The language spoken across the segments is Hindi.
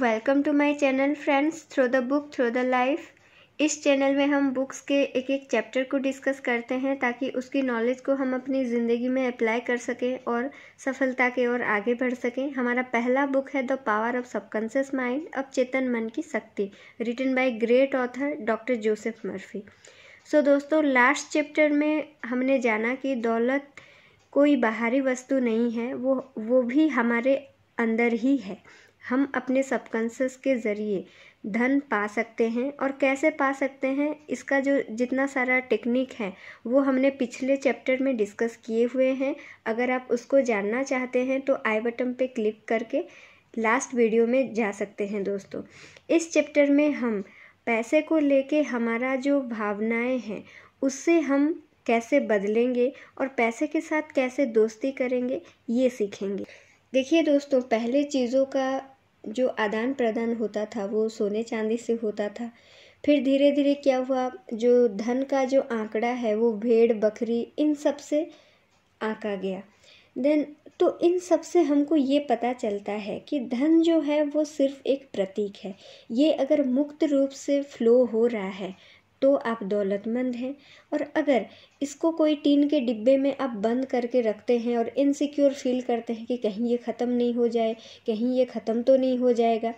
welcome to my channel friends through the book through the life इस चैनल में हम बुक्स के एक एक चैप्टर को डिस्कस करते हैं ताकि उसकी नॉलेज को हम अपनी ज़िंदगी में अप्लाई कर सकें और सफलता के ओर आगे बढ़ सकें हमारा पहला बुक है the power of subconscious mind अब चेतन मन की शक्ति written by great author doctor Joseph Murphy so दोस्तों लास्ट चैप्टर में हमने जाना कि दौलत कोई बाहरी वस्तु नहीं है वो वो भी हमारे अंदर ही है हम अपने सबकॉन्शस के ज़रिए धन पा सकते हैं और कैसे पा सकते हैं इसका जो जितना सारा टेक्निक है वो हमने पिछले चैप्टर में डिस्कस किए हुए हैं अगर आप उसको जानना चाहते हैं तो आई बटन पे क्लिक करके लास्ट वीडियो में जा सकते हैं दोस्तों इस चैप्टर में हम पैसे को लेके हमारा जो भावनाएं हैं उससे हम कैसे बदलेंगे और पैसे के साथ कैसे दोस्ती करेंगे ये सीखेंगे देखिए दोस्तों पहले चीज़ों का जो आदान प्रदान होता था वो सोने चांदी से होता था फिर धीरे धीरे क्या हुआ जो धन का जो आंकड़ा है वो भेड़ बकरी इन सब से आंका गया देन तो इन सब से हमको ये पता चलता है कि धन जो है वो सिर्फ एक प्रतीक है ये अगर मुक्त रूप से फ्लो हो रहा है तो आप दौलतमंद हैं और अगर इसको कोई टीन के डिब्बे में आप बंद करके रखते हैं और इनसिक्योर फील करते हैं कि कहीं ये ख़त्म नहीं हो जाए कहीं ये ख़त्म तो नहीं हो जाएगा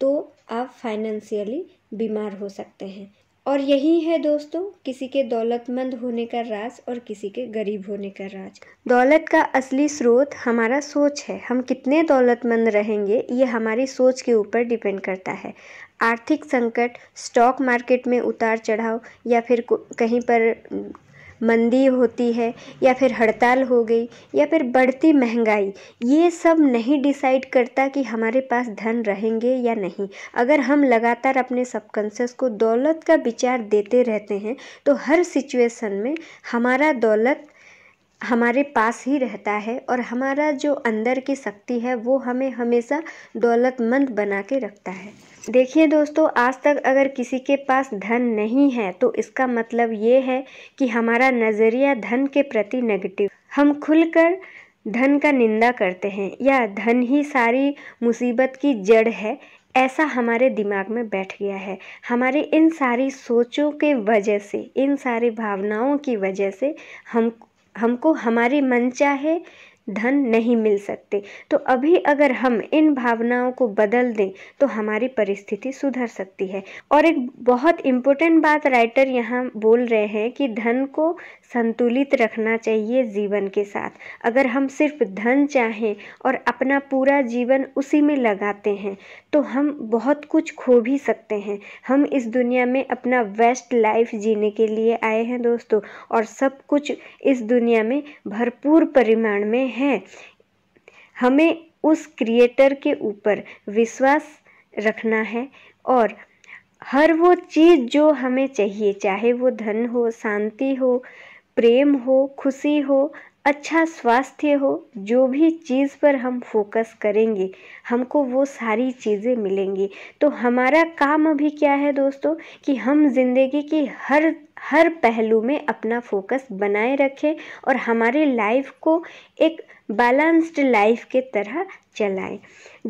तो आप फाइनेंशियली बीमार हो सकते हैं और यही है दोस्तों किसी के दौलतमंद होने का राज और किसी के गरीब होने का राज दौलत का असली स्रोत हमारा सोच है हम कितने दौलतमंद रहेंगे ये हमारी सोच के ऊपर डिपेंड करता है आर्थिक संकट स्टॉक मार्केट में उतार चढ़ाव या फिर कहीं पर मंदी होती है या फिर हड़ताल हो गई या फिर बढ़ती महंगाई ये सब नहीं डिसाइड करता कि हमारे पास धन रहेंगे या नहीं अगर हम लगातार अपने सबकॉन्शियस को दौलत का विचार देते रहते हैं तो हर सिचुएशन में हमारा दौलत हमारे पास ही रहता है और हमारा जो अंदर की शक्ति है वो हमें हमेशा दौलतमंद बना के रखता है देखिए दोस्तों आज तक अगर किसी के पास धन नहीं है तो इसका मतलब ये है कि हमारा नज़रिया धन के प्रति नेगेटिव हम खुलकर धन का निंदा करते हैं या धन ही सारी मुसीबत की जड़ है ऐसा हमारे दिमाग में बैठ गया है हमारे इन सारी सोचों के वजह से इन सारी भावनाओं की वजह से हम हमको हमारी मनचाहे धन नहीं मिल सकते तो अभी अगर हम इन भावनाओं को बदल दें तो हमारी परिस्थिति सुधर सकती है और एक बहुत इम्पोर्टेंट बात राइटर यहाँ बोल रहे हैं कि धन को संतुलित रखना चाहिए जीवन के साथ अगर हम सिर्फ धन चाहें और अपना पूरा जीवन उसी में लगाते हैं तो हम बहुत कुछ खो भी सकते हैं हम इस दुनिया में अपना बेस्ट लाइफ जीने के लिए आए हैं दोस्तों और सब कुछ इस दुनिया में भरपूर परिमाण में है हैं हमें उस क्रिएटर के ऊपर विश्वास रखना है और हर वो चीज़ जो हमें चाहिए चाहे वो धन हो शांति हो प्रेम हो खुशी हो अच्छा स्वास्थ्य हो जो भी चीज़ पर हम फोकस करेंगे हमको वो सारी चीज़ें मिलेंगी तो हमारा काम अभी क्या है दोस्तों कि हम जिंदगी की हर हर पहलू में अपना फोकस बनाए रखें और हमारे लाइफ को एक बैलेंस्ड लाइफ के तरह चलाएं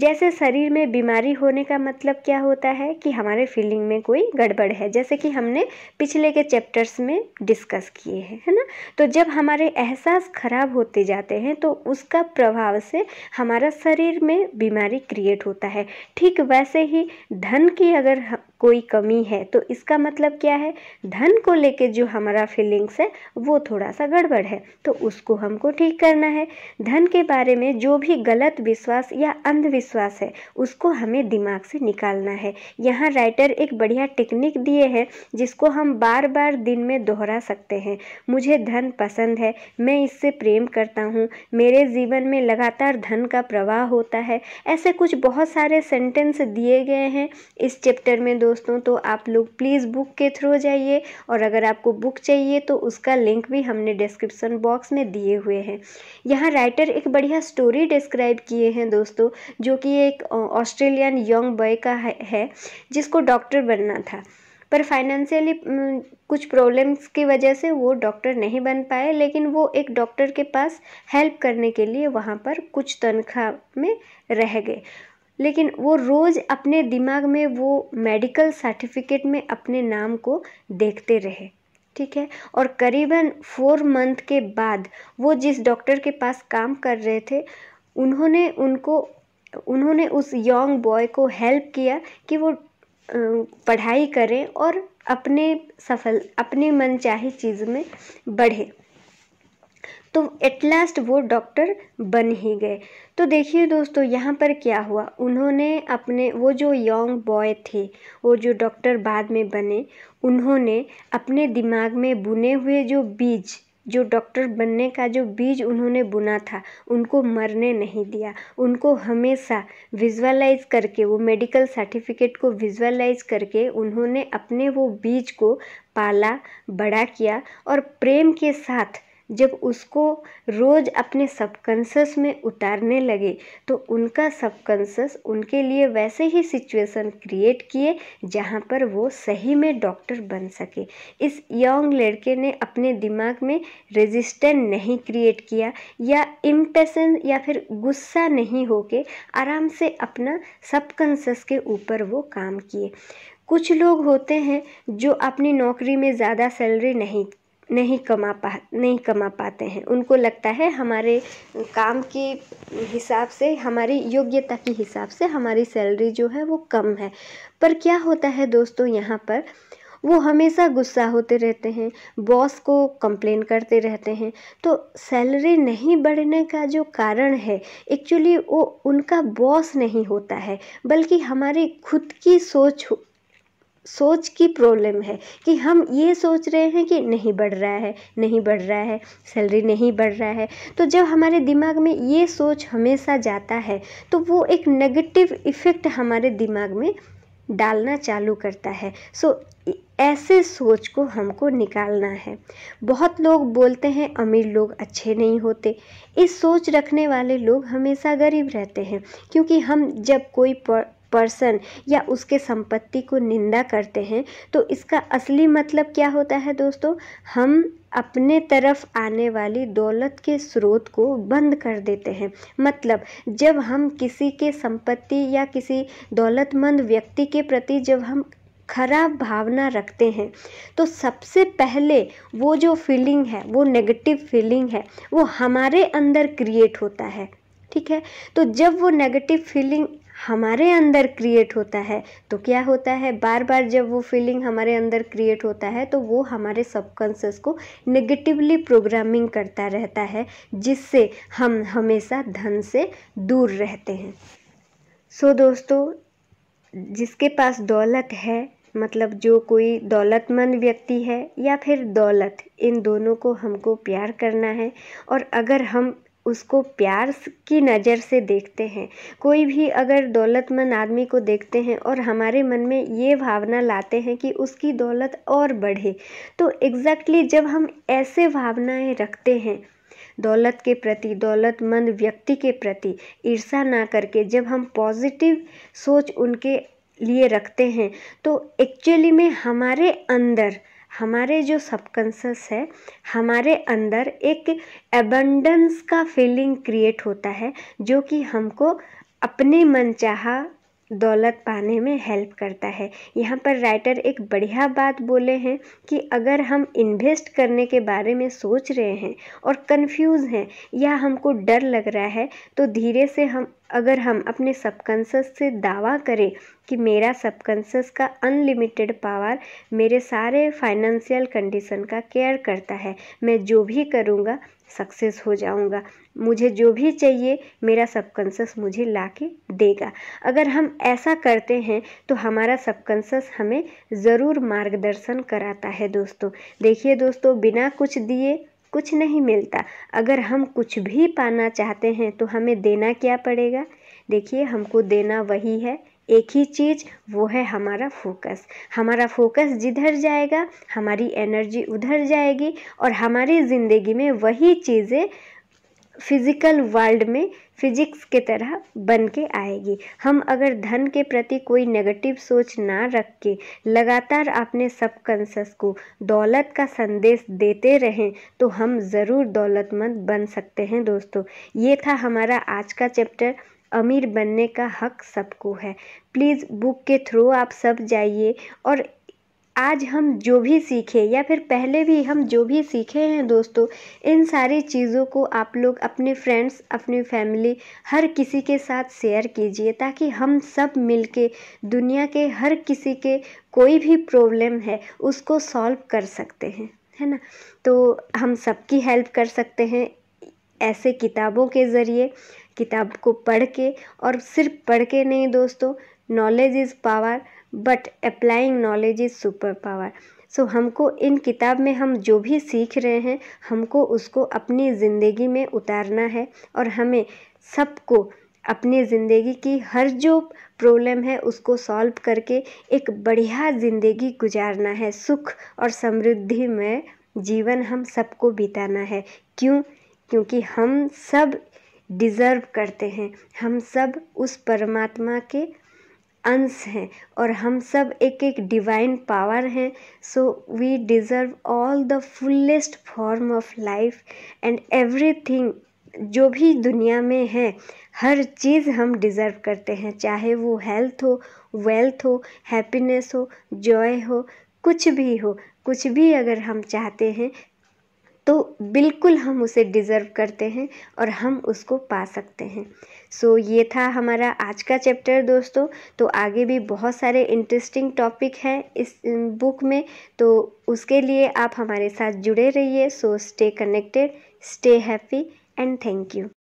जैसे शरीर में बीमारी होने का मतलब क्या होता है कि हमारे फीलिंग में कोई गड़बड़ है जैसे कि हमने पिछले के चैप्टर्स में डिस्कस किए हैं है ना तो जब हमारे एहसास खराब होते जाते हैं तो उसका प्रभाव से हमारा शरीर में बीमारी क्रिएट होता है ठीक वैसे ही धन की अगर कोई कमी है तो इसका मतलब क्या है धन को लेके जो हमारा फीलिंग्स है वो थोड़ा सा गड़बड़ है तो उसको हमको ठीक करना है धन के बारे में जो भी गलत विश्वास या अंधविश्वास है उसको हमें दिमाग से निकालना है यहाँ राइटर एक बढ़िया टेक्निक दिए हैं जिसको हम बार बार दिन में दोहरा सकते हैं मुझे धन पसंद है मैं इससे प्रेम करता हूँ मेरे जीवन में लगातार धन का प्रवाह होता है ऐसे कुछ बहुत सारे सेंटेंस दिए गए हैं इस चैप्टर में दोस्तों तो आप लोग प्लीज़ बुक के थ्रू जाइए और अगर आपको बुक चाहिए तो उसका लिंक भी हमने डिस्क्रिप्सन बॉक्स में दिए हुए हैं यहाँ राइटर राइटर एक बढ़िया स्टोरी डिस्क्राइब किए हैं दोस्तों जो कि एक ऑस्ट्रेलियन यंग बॉय का है जिसको डॉक्टर बनना था पर फाइनेंशियली कुछ प्रॉब्लम्स की वजह से वो डॉक्टर नहीं बन पाए लेकिन वो एक डॉक्टर के पास हेल्प करने के लिए वहाँ पर कुछ तनख्वाह में रह गए लेकिन वो रोज़ अपने दिमाग में वो मेडिकल सर्टिफिकेट में अपने नाम को देखते रहे ठीक है और करीबन फोर मंथ के बाद वो जिस डॉक्टर के पास काम कर रहे थे उन्होंने उनको उन्होंने उस यंग बॉय को हेल्प किया कि वो पढ़ाई करें और अपने सफल अपनी मनचाही चीज़ में बढ़े तो एट लास्ट वो डॉक्टर बन ही गए तो देखिए दोस्तों यहाँ पर क्या हुआ उन्होंने अपने वो जो यंग बॉय थे वो जो डॉक्टर बाद में बने उन्होंने अपने दिमाग में बुने हुए जो बीज जो डॉक्टर बनने का जो बीज उन्होंने बुना था उनको मरने नहीं दिया उनको हमेशा विजुअलाइज करके वो मेडिकल सर्टिफिकेट को विजुअलाइज करके उन्होंने अपने वो बीज को पाला बड़ा किया और प्रेम के साथ जब उसको रोज़ अपने सबकॉन्शस में उतारने लगे तो उनका सबकॉन्शस उनके लिए वैसे ही सिचुएशन क्रिएट किए जहाँ पर वो सही में डॉक्टर बन सके इस यंग लड़के ने अपने दिमाग में रेजिस्टेंट नहीं क्रिएट किया या इम्पेसेंस या फिर गुस्सा नहीं होके आराम से अपना सबकॉन्शस के ऊपर वो काम किए कुछ लोग होते हैं जो अपनी नौकरी में ज़्यादा सैलरी नहीं नहीं कमा पा नहीं कमा पाते हैं उनको लगता है हमारे काम के हिसाब से हमारी योग्यता के हिसाब से हमारी सैलरी जो है वो कम है पर क्या होता है दोस्तों यहाँ पर वो हमेशा गुस्सा होते रहते हैं बॉस को कंप्लेन करते रहते हैं तो सैलरी नहीं बढ़ने का जो कारण है एक्चुअली वो उनका बॉस नहीं होता है बल्कि हमारी खुद की सोच सोच की प्रॉब्लम है कि हम ये सोच रहे हैं कि नहीं बढ़ रहा है नहीं बढ़ रहा है सैलरी नहीं बढ़ रहा है तो जब हमारे दिमाग में ये सोच हमेशा जाता है तो वो एक नेगेटिव इफ़ेक्ट हमारे दिमाग में डालना चालू करता है सो so, ऐसे सोच को हमको निकालना है बहुत लोग बोलते हैं अमीर लोग अच्छे नहीं होते इस सोच रखने वाले लोग हमेशा गरीब रहते हैं क्योंकि हम जब कोई पर्सन या उसके संपत्ति को निंदा करते हैं तो इसका असली मतलब क्या होता है दोस्तों हम अपने तरफ आने वाली दौलत के स्रोत को बंद कर देते हैं मतलब जब हम किसी के संपत्ति या किसी दौलतमंद व्यक्ति के प्रति जब हम खराब भावना रखते हैं तो सबसे पहले वो जो फीलिंग है वो नेगेटिव फीलिंग है वो हमारे अंदर क्रिएट होता है ठीक है तो जब वो नेगेटिव फीलिंग हमारे अंदर क्रिएट होता है तो क्या होता है बार बार जब वो फीलिंग हमारे अंदर क्रिएट होता है तो वो हमारे सबकॉन्शियस को नेगेटिवली प्रोग्रामिंग करता रहता है जिससे हम हमेशा धन से दूर रहते हैं सो so, दोस्तों जिसके पास दौलत है मतलब जो कोई दौलतमंद व्यक्ति है या फिर दौलत इन दोनों को हमको प्यार करना है और अगर हम उसको प्यार की नज़र से देखते हैं कोई भी अगर दौलतमंद आदमी को देखते हैं और हमारे मन में ये भावना लाते हैं कि उसकी दौलत और बढ़े तो एग्जैक्टली exactly जब हम ऐसे भावनाएं रखते हैं दौलत के प्रति दौलतमंद व्यक्ति के प्रति ईर्षा ना करके जब हम पॉजिटिव सोच उनके लिए रखते हैं तो एक्चुअली में हमारे अंदर हमारे जो सबकॉन्सस है हमारे अंदर एक एबंडेंस का फीलिंग क्रिएट होता है जो कि हमको अपने मनचाहा दौलत पाने में हेल्प करता है यहाँ पर राइटर एक बढ़िया बात बोले हैं कि अगर हम इन्वेस्ट करने के बारे में सोच रहे हैं और कंफ्यूज हैं या हमको डर लग रहा है तो धीरे से हम अगर हम अपने सबकॉन्सस से दावा करें कि मेरा सबकॉन्सस का अनलिमिटेड पावर मेरे सारे फाइनेंशियल कंडीशन का केयर करता है मैं जो भी करूँगा सक्सेस हो जाऊँगा मुझे जो भी चाहिए मेरा सबकॉन्सस मुझे ला के देगा अगर हम ऐसा करते हैं तो हमारा सबकॉन्सस हमें ज़रूर मार्गदर्शन कराता है दोस्तों देखिए दोस्तों बिना कुछ दिए कुछ नहीं मिलता अगर हम कुछ भी पाना चाहते हैं तो हमें देना क्या पड़ेगा देखिए हमको देना वही है एक ही चीज़ वो है हमारा फोकस हमारा फोकस जिधर जाएगा हमारी एनर्जी उधर जाएगी और हमारी ज़िंदगी में वही चीज़ें फिज़िकल वर्ल्ड में फिजिक्स के तरह बन के आएगी हम अगर धन के प्रति कोई नेगेटिव सोच ना रख के लगातार अपने सबकॉन्शस को दौलत का संदेश देते रहें तो हम ज़रूर दौलतमंद बन सकते हैं दोस्तों ये था हमारा आज का चैप्टर अमीर बनने का हक सबको है प्लीज़ बुक के थ्रू आप सब जाइए और आज हम जो भी सीखे या फिर पहले भी हम जो भी सीखे हैं दोस्तों इन सारी चीज़ों को आप लोग अपने फ्रेंड्स अपनी फैमिली हर किसी के साथ शेयर कीजिए ताकि हम सब मिलके दुनिया के हर किसी के कोई भी प्रॉब्लम है उसको सॉल्व कर सकते हैं है ना तो हम सबकी हेल्प कर सकते हैं ऐसे किताबों के ज़रिए किताब को पढ़ के और सिर्फ पढ़ के नहीं दोस्तों knowledge is power but applying knowledge is super power so हमको इन किताब में हम जो भी सीख रहे हैं हमको उसको अपनी ज़िंदगी में उतारना है और हमें सबको अपनी ज़िंदगी की हर जो प्रॉब्लम है उसको सॉल्व करके एक बढ़िया ज़िंदगी गुजारना है सुख और समृद्धि में जीवन हम सबको बिताना है क्यों क्योंकि हम सब डिज़र्व करते हैं हम सब उस परमात्मा के अंश हैं और हम सब एक एक डिवाइन पावर हैं so we deserve all the fullest form of life and everything जो भी दुनिया में है हर चीज़ हम डिज़र्व करते हैं चाहे वो हेल्थ हो वेल्थ हो हैप्पीनेस हो जॉय हो कुछ भी हो कुछ भी अगर हम चाहते हैं तो बिल्कुल हम उसे डिज़र्व करते हैं और हम उसको पा सकते हैं सो so, ये था हमारा आज का चैप्टर दोस्तों तो आगे भी बहुत सारे इंटरेस्टिंग टॉपिक हैं इस बुक में तो उसके लिए आप हमारे साथ जुड़े रहिए so stay connected stay happy and thank you